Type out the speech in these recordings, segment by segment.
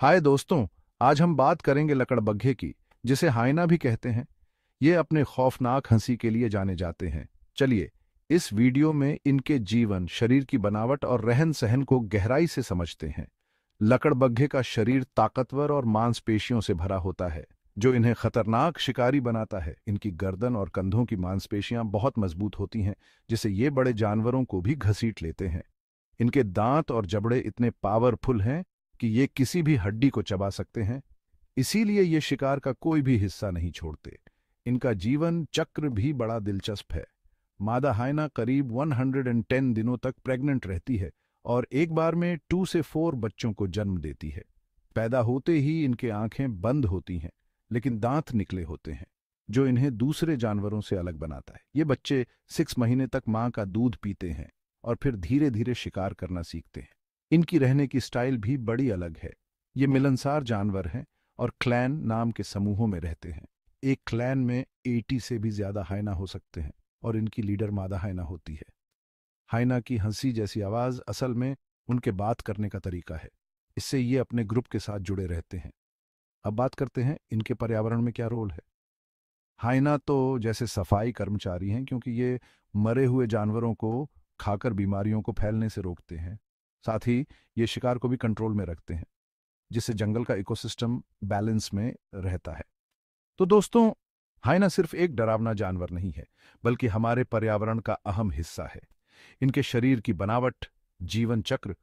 हाय दोस्तों आज हम बात करेंगे लकड़बग्घे की जिसे हाइना भी कहते हैं ये अपने खौफनाक हंसी के लिए जाने जाते हैं चलिए इस वीडियो में इनके जीवन शरीर की बनावट और रहन सहन को गहराई से समझते हैं लकड़बग्घे का शरीर ताकतवर और मांसपेशियों से भरा होता है जो इन्हें खतरनाक शिकारी बनाता है इनकी गर्दन और कंधों की मांसपेशियां बहुत मजबूत होती हैं जिसे ये बड़े जानवरों को भी घसीट लेते हैं इनके दांत और जबड़े इतने पावरफुल हैं कि ये किसी भी हड्डी को चबा सकते हैं इसीलिए ये शिकार का कोई भी हिस्सा नहीं छोड़ते इनका जीवन चक्र भी बड़ा दिलचस्प है मादा हायना करीब 110 दिनों तक प्रेग्नेंट रहती है और एक बार में टू से फोर बच्चों को जन्म देती है पैदा होते ही इनके आंखें बंद होती हैं लेकिन दांत निकले होते हैं जो इन्हें दूसरे जानवरों से अलग बनाता है ये बच्चे सिक्स महीने तक माँ का दूध पीते हैं और फिर धीरे धीरे शिकार करना सीखते हैं इनकी रहने की स्टाइल भी बड़ी अलग है ये हम्म। मिलनसार जानवर हैं और क्लैन नाम के समूहों में रहते हैं एक क्लैन में 80 से भी ज्यादा हाइना हो सकते हैं और इनकी लीडर मादा हाइना होती है हाइना की हंसी जैसी आवाज़ असल में उनके बात करने का तरीका है इससे ये अपने ग्रुप के साथ जुड़े रहते हैं अब बात करते हैं इनके पर्यावरण में क्या रोल है हाइना तो जैसे सफाई कर्मचारी हैं क्योंकि ये मरे हुए जानवरों को खाकर बीमारियों को फैलने से रोकते हैं साथ ही ये शिकार को भी कंट्रोल में रखते हैं जिससे जंगल का इकोसिस्टम बैलेंस में रहता है तो दोस्तों हाइना सिर्फ एक डरावना जानवर नहीं है बल्कि हमारे पर्यावरण का अहम हिस्सा है इनके शरीर की बनावट जीवन चक्र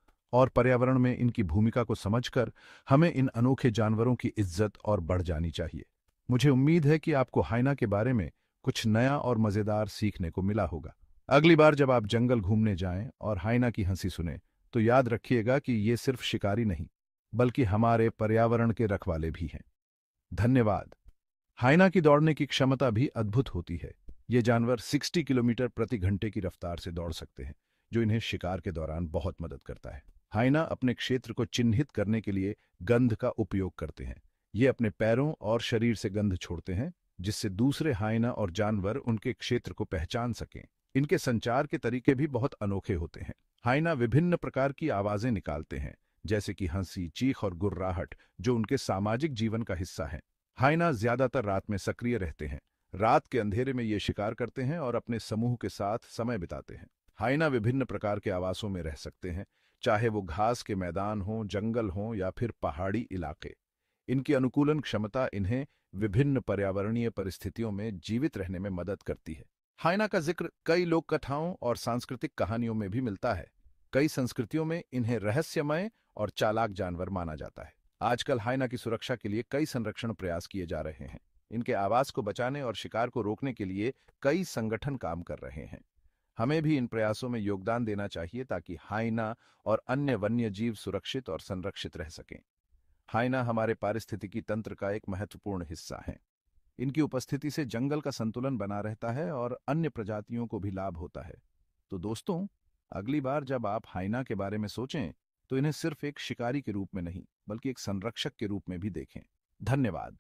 और पर्यावरण में इनकी भूमिका को समझकर हमें इन अनोखे जानवरों की इज्जत और बढ़ जानी चाहिए मुझे उम्मीद है कि आपको हाइना के बारे में कुछ नया और मज़ेदार सीखने को मिला होगा अगली बार जब आप जंगल घूमने जाएं और हाइना की हंसी सुने तो याद रखिएगा कि ये सिर्फ शिकारी नहीं बल्कि हमारे पर्यावरण के रखवाले भी हैं धन्यवाद हाइना की दौड़ने की क्षमता भी अद्भुत होती है ये जानवर 60 किलोमीटर प्रति घंटे की रफ्तार से दौड़ सकते हैं जो इन्हें शिकार के दौरान बहुत मदद करता है हाइना अपने क्षेत्र को चिन्हित करने के लिए गंध का उपयोग करते हैं ये अपने पैरों और शरीर से गंध छोड़ते हैं जिससे दूसरे हाइना और जानवर उनके क्षेत्र को पहचान सकें इनके संचार के तरीके भी बहुत अनोखे होते हैं हाइना विभिन्न प्रकार की आवाज़ें निकालते हैं जैसे कि हंसी चीख और गुर्राहट जो उनके सामाजिक जीवन का हिस्सा है हाइना ज्यादातर रात में सक्रिय रहते हैं रात के अंधेरे में ये शिकार करते हैं और अपने समूह के साथ समय बिताते हैं हाइना विभिन्न प्रकार के आवासों में रह सकते हैं चाहे वो घास के मैदान हों जंगल हों या फिर पहाड़ी इलाके इनकी अनुकूलन क्षमता इन्हें विभिन्न पर्यावरणीय परिस्थितियों में जीवित रहने में मदद करती है हाइना का जिक्र कई लोक कथाओं और सांस्कृतिक कहानियों में भी मिलता है कई संस्कृतियों में इन्हें रहस्यमय और चालाक जानवर माना जाता है आजकल हाइना की सुरक्षा के लिए कई संरक्षण प्रयास किए जा रहे हैं इनके आवास को बचाने और शिकार को रोकने के लिए कई संगठन काम कर रहे हैं हमें भी इन प्रयासों में योगदान देना चाहिए ताकि हाइना और अन्य वन्य जीव सुरक्षित और संरक्षित रह सकें हाइना हमारे पारिस्थितिकी तंत्र का एक महत्वपूर्ण हिस्सा है इनकी उपस्थिति से जंगल का संतुलन बना रहता है और अन्य प्रजातियों को भी लाभ होता है तो दोस्तों अगली बार जब आप हाइना के बारे में सोचें तो इन्हें सिर्फ एक शिकारी के रूप में नहीं बल्कि एक संरक्षक के रूप में भी देखें धन्यवाद